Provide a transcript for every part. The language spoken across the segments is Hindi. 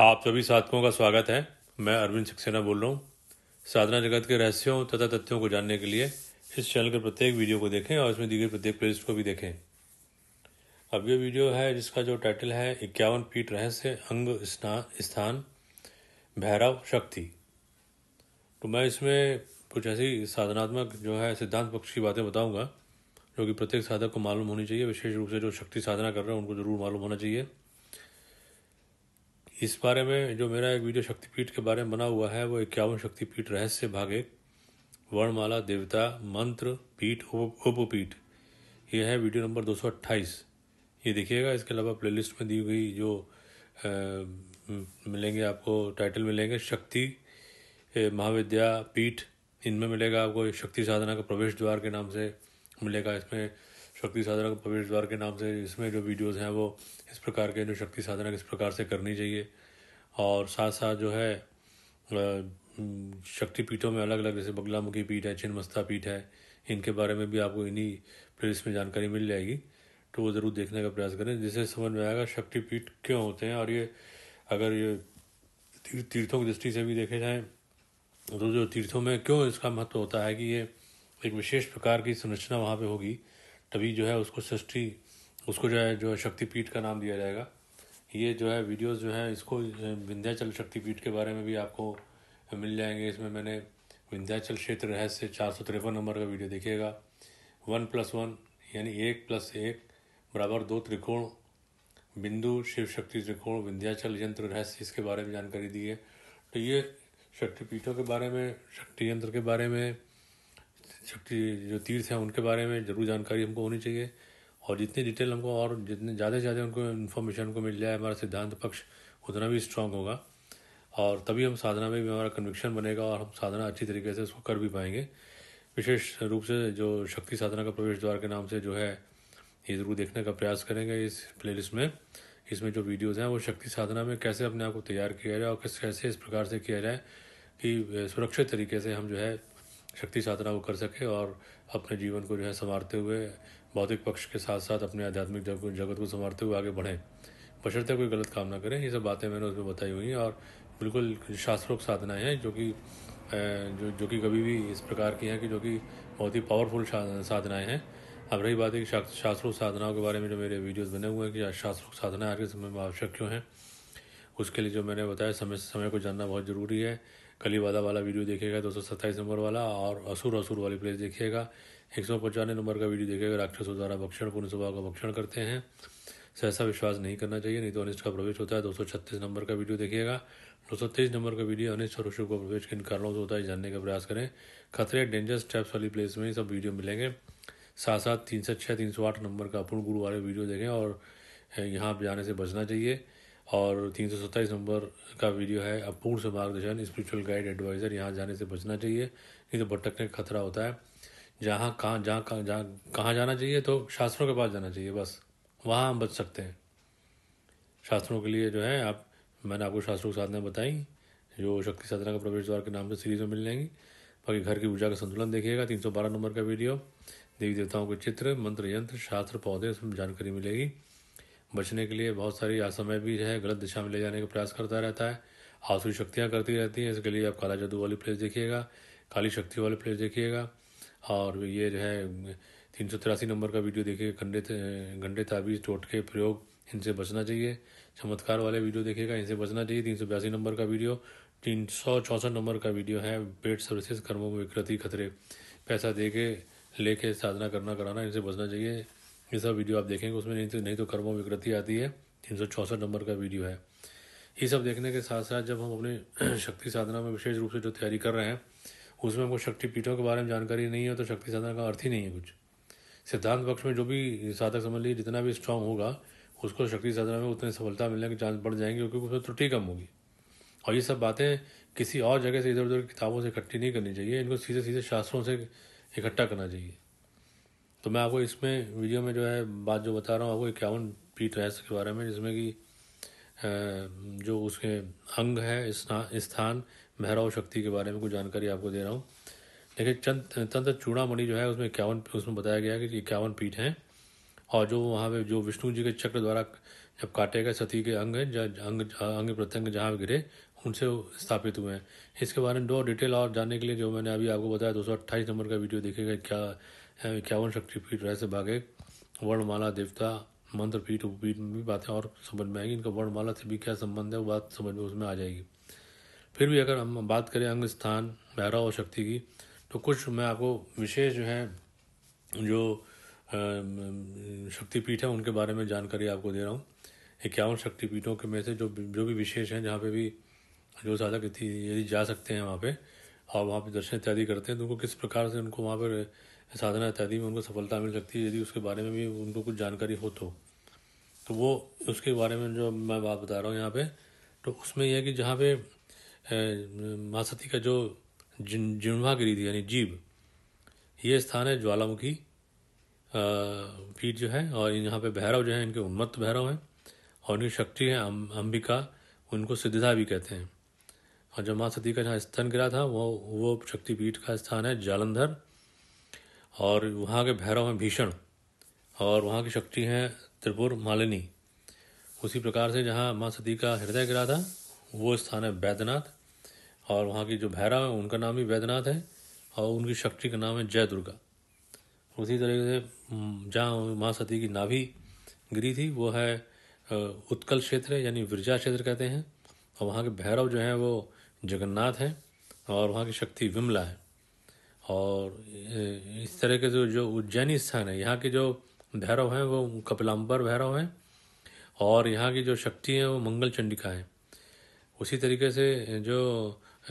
आप सभी साधकों का स्वागत है मैं अरविंद सक्सेना बोल रहा हूँ साधना जगत के रहस्यों तथा तथ्यों को जानने के लिए इस चैनल के प्रत्येक वीडियो को देखें और इसमें दी गई प्रत्येक प्लेलिस्ट को भी देखें अब ये वीडियो है जिसका जो टाइटल है इक्यावन पीठ रहस्य अंग स्थान भैरव शक्ति तो मैं इसमें कुछ ऐसी साधनात्मक जो है सिद्धांत पक्ष की बातें बताऊँगा जो कि प्रत्येक साधक को मालूम होनी चाहिए विशेष रूप से जो शक्ति साधना कर रहे हैं उनको ज़रूर मालूम होना चाहिए इस बारे में जो मेरा एक वीडियो शक्तिपीठ के बारे में बना हुआ है वो इक्यावन शक्तिपीठ रहस्य भाग एक वर्णमाला देवता मंत्र पीठ उपपीठ ये है वीडियो नंबर 228 ये देखिएगा इसके अलावा प्लेलिस्ट में दी हुई जो आ, मिलेंगे आपको टाइटल मिलेंगे शक्ति महाविद्या पीठ इनमें मिलेगा आपको शक्ति साधना का प्रवेश द्वार के नाम से मिलेगा इसमें शक्ति साधना प्रवेश द्वार के नाम से इसमें जो वीडियोस हैं वो इस प्रकार के जो शक्ति साधना किस प्रकार से करनी चाहिए और साथ साथ जो है शक्तिपीठों में अलग अलग जैसे बगलामुखी पीठ है चिन्मस्ता पीठ है इनके बारे में भी आपको इन्हीं प्लेस में जानकारी मिल जाएगी तो वो ज़रूर देखने का प्रयास करें जिससे समझ में आएगा शक्तिपीठ क्यों होते हैं और ये अगर ये तीर्थों की दृष्टि से भी देखे जाएँ तो जो तीर्थों में क्यों इसका महत्व होता है कि ये एक विशेष प्रकार की संरचना वहाँ पे होगी तभी जो है उसको सृष्टि उसको जो है जो है शक्तिपीठ का नाम दिया जाएगा ये जो है वीडियोस जो है इसको विंध्याचल शक्तिपीठ के बारे में भी आपको मिल जाएंगे इसमें मैंने विंध्याचल क्षेत्र रहस्य चार सौ तिरपन नंबर का वीडियो देखिएगा वन प्लस वन यानी एक प्लस एक बराबर दो त्रिकोण बिंदु शिव शक्ति त्रिकोण विंध्याचल यंत्र रहस्य इसके बारे में जानकारी दी है तो ये शक्तिपीठों के बारे में शक्ति यंत्र के बारे में शक्ति जो तीर्थ हैं उनके बारे में ज़रूर जानकारी हमको होनी चाहिए और जितनी डिटेल हमको और जितने ज़्यादा से ज़्यादा उनको इन्फॉर्मेशन को मिल जाए हमारा सिद्धांत पक्ष उतना भी स्ट्रांग होगा और तभी हम साधना में भी हमारा कन्विक्शन बनेगा और हम साधना अच्छी तरीके से उसको कर भी पाएंगे विशेष रूप से जो शक्ति साधना का प्रवेश द्वार के नाम से जो है ये ज़रूर देखने का प्रयास करेंगे इस प्लेलिस्ट में इसमें जो वीडियोज़ हैं वो शक्ति साधना में कैसे अपने आप को तैयार किया जाए और किस कैसे इस प्रकार से किया जाए कि सुरक्षित तरीके से हम जो है शक्ति साधना वो कर सके और अपने जीवन को जो है संवारते हुए भौतिक पक्ष के साथ साथ अपने आध्यात्मिक जगत को संवारते हुए आगे बढ़ें बशर्ते कोई गलत काम ना करें ये सब बातें मैंने उसमें बताई हुई हैं और बिल्कुल शास्त्रोक्त साधनाएँ हैं जो कि जो जो कि कभी भी इस प्रकार की हैं कि जो कि बहुत ही पावरफुल साधनाएँ हैं अब रही बात है कि शास्त्रोक्त साधनाओं के बारे में जो मेरे वीडियोस बने हुए हैं कि शास्त्रोक्त साधनाएं आज के समय में आवश्यक क्यों हैं उसके लिए जो मैंने बताया समय समय को जानना बहुत ज़रूरी है कली वादा वाला वीडियो देखिएगा दो सौ सत्ताईस नंबर वाला और असुर असुर वाली प्लेस देखिएगा एक सौ पचानवे नंबर का वीडियो देखिएगा राक्षसों द्वारा भक्षण पूर्ण स्वभाव का भक्षण करते हैं सहसा विश्वास नहीं करना चाहिए नहीं तो अनिष्ट का प्रवेश होता है दो सौ छत्तीस नंबर का वीडियो देखिएगा दो सौ तेईस नंबर का वीडियो अनिष्ट और ऋषु का प्रवेश किन कारणों से होता है जानने का प्रयास करें खतरे डेंजर स्टेप्स वाली प्लेस में सब वीडियो मिलेंगे साथ साथ तीन सौ छः तीन सौ आठ नंबर का अपूर्ण गुरु वाले वीडियो देखें और यहाँ पर जाने से बचना चाहिए और तीन सौ सत्ताईस नंबर का वीडियो है अपूर्ण से मार्गदर्शन स्पिरिचुअल गाइड एडवाइज़र यहाँ जाने से बचना चाहिए नहीं तो भटकने का खतरा होता है जहाँ कहाँ जहाँ कहाँ जहाँ कहाँ जाना चाहिए तो शास्त्रों के पास जाना चाहिए बस वहाँ हम बच सकते हैं शास्त्रों के लिए जो है आप मैंने आपको शास्त्रों की साधना बताई जो शक्ति साधना का प्रवेश द्वार के नाम से सीरीज में मिल जाएंगी बाकी घर की ऊर्जा का संतुलन देखिएगा तीन सौ बारह नंबर का वीडियो देवी देवताओं के चित्र मंत्र यंत्र शास्त्र पौधे उसमें जानकारी मिलेगी बचने के लिए बहुत सारी आसमय भी है गलत दिशा में ले जाने का प्रयास करता रहता है आसुरी शक्तियाँ करती रहती हैं इसके लिए आप काला जादू वाली प्लेस देखिएगा काली शक्ति वाली प्लेस देखिएगा और ये जो है तीन सौ तिरासी नंबर का वीडियो देखिए घंटे घंटे ताबीज टोटके प्रयोग इनसे बचना चाहिए चमत्कार वाले वीडियो देखिएगा इनसे बचना चाहिए तीन सौ बयासी नंबर का वीडियो तीन सौ चौंसठ नंबर का वीडियो है पेट सर्विसेज कर्मों में विकृति खतरे पैसा दे के लेके साधना करना कराना इनसे बचना चाहिए ये सब वीडियो आप देखेंगे उसमें नहीं तो नहीं तो कर्म विकृति आती है तीन सौ चौंसठ नंबर का वीडियो है ये सब देखने के साथ साथ जब हम अपने शक्ति साधना में विशेष रूप से जो तैयारी कर रहे हैं उसमें हमको शक्तिपीठों के बारे में जानकारी नहीं है तो शक्ति साधना का अर्थ ही नहीं है कुछ सिद्धांत पक्ष में जो भी साधक समझ लीजिए जितना भी स्ट्रांग होगा उसको शक्ति साधना में उतनी सफलता मिलने के चांस बढ़ जाएंगे क्योंकि उसमें त्रुटि कम होगी और ये सब बातें किसी और जगह से इधर उधर किताबों से इकट्ठी नहीं करनी चाहिए इनको सीधे सीधे शास्त्रों से इकट्ठा करना चाहिए तो मैं आपको इसमें वीडियो में जो है बात जो बता रहा हूँ आपको इक्यावन पीठ रहस्य के बारे में जिसमें कि जो उसके अंग है स्थान भैरव शक्ति के बारे में कुछ जानकारी आपको दे रहा हूँ देखिए चंद तंत्र चूड़ामणि जो है उसमें इक्यावन उसमें बताया गया है कि इक्यावन पीठ हैं और जो वहाँ पे जो विष्णु जी के चक्र द्वारा जब काटे गए सती के अंग हैं अंग अंग प्रत्यंग जहाँ गिरे उनसे स्थापित हुए हैं इसके बारे में दो डिटेल और जानने के लिए जो मैंने अभी आपको बताया दो नंबर का वीडियो देखेगा क्या इक्यावन शक्तिपीठ रहस्य भागे वर्णमाला देवता मंत्र पीठ उपपीठ में भी बातें और समझ में आएगी इनका वर्णमाला से भी क्या संबंध है वो बात समझ में उसमें आ जाएगी फिर भी अगर हम बात करें अंग स्थान भैरव और शक्ति की तो कुछ मैं आपको विशेष जो है जो शक्तिपीठ है उनके बारे में जानकारी आपको दे रहा हूँ इक्यावन शक्तिपीठों के में से जो जो भी विशेष हैं जहाँ पे भी जो साधक यदि जा सकते हैं वहाँ पे और वहाँ पे दर्शन इत्यादि करते हैं तो उनको किस प्रकार से उनको वहाँ पर साधना इत्यादि में उनको सफलता मिल सकती है यदि उसके बारे में भी उनको कुछ जानकारी हो तो तो वो उसके बारे में जो मैं बात बता रहा हूँ यहाँ पे तो उसमें यह है कि जहाँ पे मासती का जो जिन जिन्वा गिरी थी यानी जीव ये स्थान है ज्वालामुखी पीठ जो है और यहाँ पे भैरव जो है इनके उन्मत्त भैरव हैं और इनकी शक्ति है अं, अंबिका उनको सिद्धा भी कहते हैं और जब माँ सती का जहाँ स्तन गिरा था वो वो शक्तिपीठ का स्थान है जालंधर और वहाँ के भैरव हैं भीषण और वहाँ की शक्ति हैं त्रिपुर मालिनी उसी प्रकार से जहाँ माँ सती का हृदय गिरा था वो स्थान है बैद्यनाथ और वहाँ की जो भैरव है उनका नाम भी वैद्यनाथ है और उनकी शक्ति का नाम है जय दुर्गा उसी तरीके से जहाँ माँ सती की नाभि गिरी थी वो है उत्कल क्षेत्र यानी विरजा क्षेत्र कहते हैं और वहाँ के भैरव जो हैं वो जगन्नाथ हैं और वहाँ की शक्ति विमला है और इस तरह के जो जो उज्जैनी स्थान है यहाँ के जो भैरव हैं वो कपिलाम्बर भैरव हैं और यहाँ की जो शक्ति है वो मंगल चंडिका है उसी तरीके से जो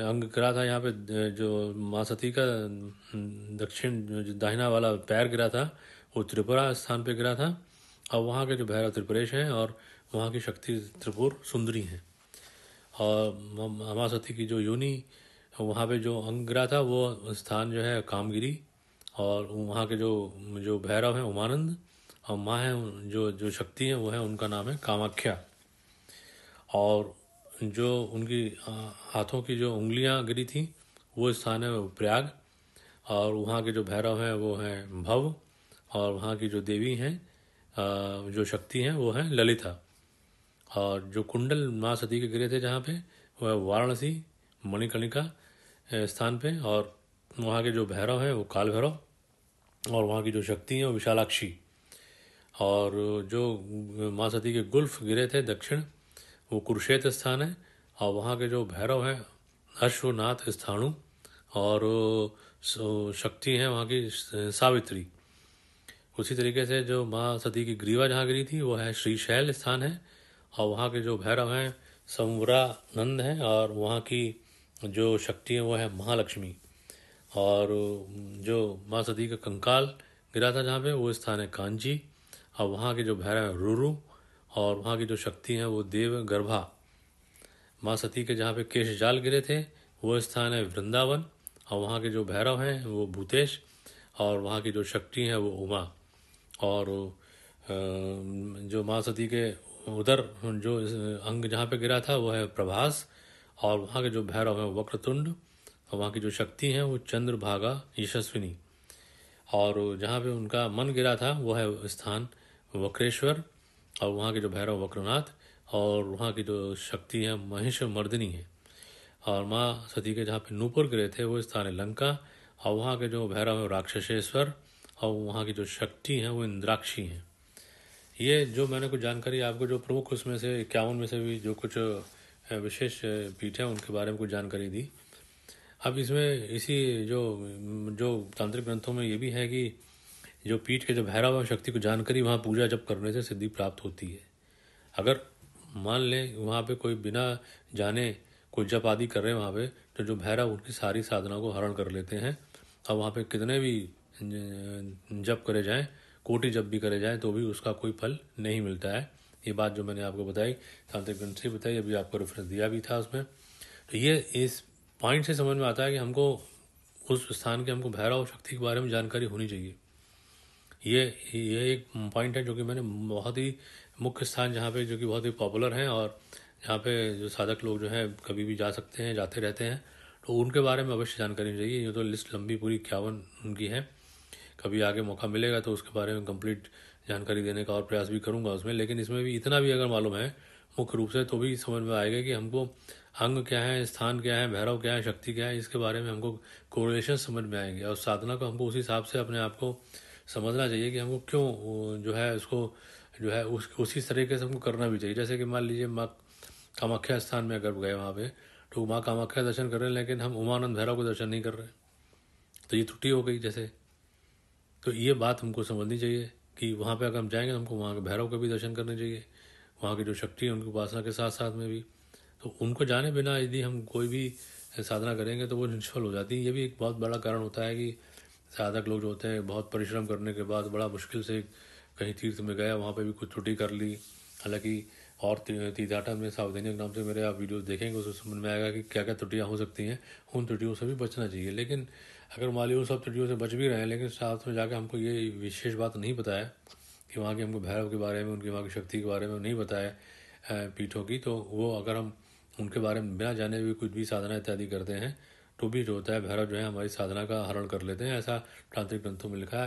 अंग गिरा था यहाँ पे जो माँ सती का दक्षिण दाहिना वाला पैर गिरा था वो त्रिपुरा स्थान पे गिरा था और वहाँ के जो भैरव त्रिपुरेश हैं और वहाँ की शक्ति त्रिपुर सुंदरी हैं और माँ सती की जो योनी वहाँ पे जो अंग ग्रह था वो स्थान जो है कामगिरी और वहाँ के जो जो भैरव हैं उमानंद और माँ हैं जो जो शक्ति हैं वो है उनका नाम है कामाख्या और जो उनकी हाथों की जो उंगलियाँ गिरी थी वो स्थान है प्रयाग और वहाँ के जो भैरव हैं वो हैं भव और वहाँ की जो देवी हैं जो शक्ति हैं वो हैं ललिता और जो कुंडल माँ सती के गिरे थे जहाँ पे वह वाराणसी मणिकर्णिका स्थान पे और वहाँ के जो भैरव हैं वो काल भैरव और वहाँ की जो शक्ति हैं वो विशालाक्षी और जो माँ सती के गुल्फ गिरे थे दक्षिण वो कुरुक्षेत्र स्थान है और वहाँ के जो भैरव हैं अश्वनाथ स्थाणु और शक्ति हैं वहाँ की सावित्री उसी तरीके से जो माँ सती की ग्रीवा जहाँ गिरी थी वो है श्रीशैल स्थान है और वहाँ के जो भैरव हैं संवरा नंद हैं और वहाँ की जो शक्ति है वो है महालक्ष्मी और जो माँ सती का कंकाल गिरा था जहाँ पे वो स्थान है कांची और वहाँ के जो भैरव है रूरू और वहाँ की जो शक्ति है वो देव गर्भा माँ सती के जहाँ पे केश जाल गिरे थे वो स्थान है वृंदावन और वहाँ के जो भैरव हैं वो भूतेश और वहाँ की जो शक्ति है वो उमा और जो माँ सती के उधर जो अंग जहाँ पे गिरा था वो है प्रभास और वहाँ के जो भैरव हैं वक्रतुंड और वहाँ की जो शक्ति हैं वो चंद्रभागा यशस्विनी और जहाँ पे उनका मन गिरा था वो है स्थान वक्रेश्वर और वहाँ के जो भैरव वक्रनाथ और वहाँ की जो शक्ति है महेश मर्दिनी है और माँ सती के जहाँ पे नूपुर गिरे थे वो स्थान है लंका और वहाँ के जो भैरव है राक्षसेश्वर और वहाँ की जो शक्ति हैं वो इंद्राक्षी हैं ये जो मैंने कुछ जानकारी आपको जो प्रमुख उसमें से इक्यावन में से भी जो कुछ विशेष पीठ है उनके बारे में कुछ जानकारी दी अब इसमें इसी जो जो तांत्रिक ग्रंथों में ये भी है कि जो पीठ के जो भैरव शक्ति को जानकारी वहाँ पूजा जब करने से सिद्धि प्राप्त होती है अगर मान लें वहाँ पे कोई बिना जाने कोई जप आदि कर रहे हैं वहाँ पे तो जो भैरव उनकी सारी साधना को हरण कर लेते हैं और वहाँ पे कितने भी जप करे जाएं कोटि जप भी करे जाएं तो भी उसका कोई फल नहीं मिलता है ये बात जो मैंने आपको बताई तांत्रिक ग्रंथ से बताई अभी आपको रेफरेंस दिया भी था उसमें तो ये इस पॉइंट से समझ में आता है कि हमको उस स्थान के हमको भैरव शक्ति के बारे में जानकारी होनी चाहिए ये ये एक पॉइंट है जो कि मैंने बहुत ही मुख्य स्थान जहाँ पे जो कि बहुत ही पॉपुलर हैं और यहाँ पे जो साधक लोग जो हैं कभी भी जा सकते हैं जाते रहते हैं तो उनके बारे में अवश्य जानकारी चाहिए ये तो लिस्ट लंबी पूरी इक्यावन उनकी है कभी आगे मौका मिलेगा तो उसके बारे में कंप्लीट जानकारी देने का और प्रयास भी करूँगा उसमें लेकिन इसमें भी इतना भी अगर मालूम है मुख्य रूप से तो भी समझ में आएगा कि हमको अंग क्या है स्थान क्या है भैरव क्या है शक्ति क्या है इसके बारे में हमको कोरिलेशन समझ में आएंगे और साधना को हमको उस हिसाब से अपने आप को समझना चाहिए कि हमको क्यों जो है उसको जो है उस उसी तरीके से हमको करना भी चाहिए जैसे कि मान लीजिए माँ कामाख्या स्थान में अगर गए वहाँ पे तो माँ कामाख्या दर्शन कर रहे हैं लेकिन हम उमानंद भैरव को दर्शन नहीं कर रहे तो ये त्रुटि हो गई जैसे तो ये बात हमको समझनी चाहिए कि वहाँ पे अगर हम जाएंगे तो हमको वहाँ के भैरव के भी दर्शन करने चाहिए वहाँ की जो शक्ति है उनकी उपासना के साथ साथ में भी तो उनको जाने बिना यदि हम कोई भी साधना करेंगे तो वो निष्फल हो जाती है ये भी एक बहुत बड़ा कारण होता है कि साधक लोग जो होते हैं बहुत परिश्रम करने के बाद बड़ा मुश्किल से कहीं तीर्थ में गया वहाँ पर भी कुछ त्रुटि कर ली हालांकि और तीजाटा में सावधानी के नाम से मेरे आप वीडियोस देखेंगे उससे समझ में आएगा कि क्या क्या त्रुटियाँ हो सकती हैं उन त्रुटियों से भी बचना चाहिए लेकिन अगर मालियो उन सब त्रुटियों से बच भी रहे हैं लेकिन साथ में जाकर हमको ये विशेष बात नहीं पता है कि वहाँ के हमको भैरव के बारे में उनकी वहाँ की शक्ति के बारे में नहीं पता पीठों की तो वो अगर हम उनके बारे में बिना जाने भी कुछ भी साधना इत्यादि करते हैं तो भी जो होता है भैरव जो है हमारी साधना का हरण कर लेते हैं ऐसा तांत्रिक ग्रंथों में लिखा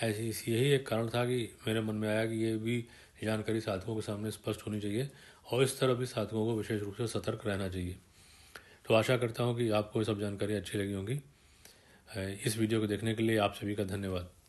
है ऐसी यही एक कारण था कि मेरे मन में आया कि ये भी ये जानकारी साधकों के सामने स्पष्ट होनी चाहिए और इस तरह भी साधकों को विशेष रूप से सतर्क रहना चाहिए तो आशा करता हूँ कि आपको ये सब जानकारी अच्छी लगी होंगी इस वीडियो को देखने के लिए आप सभी का धन्यवाद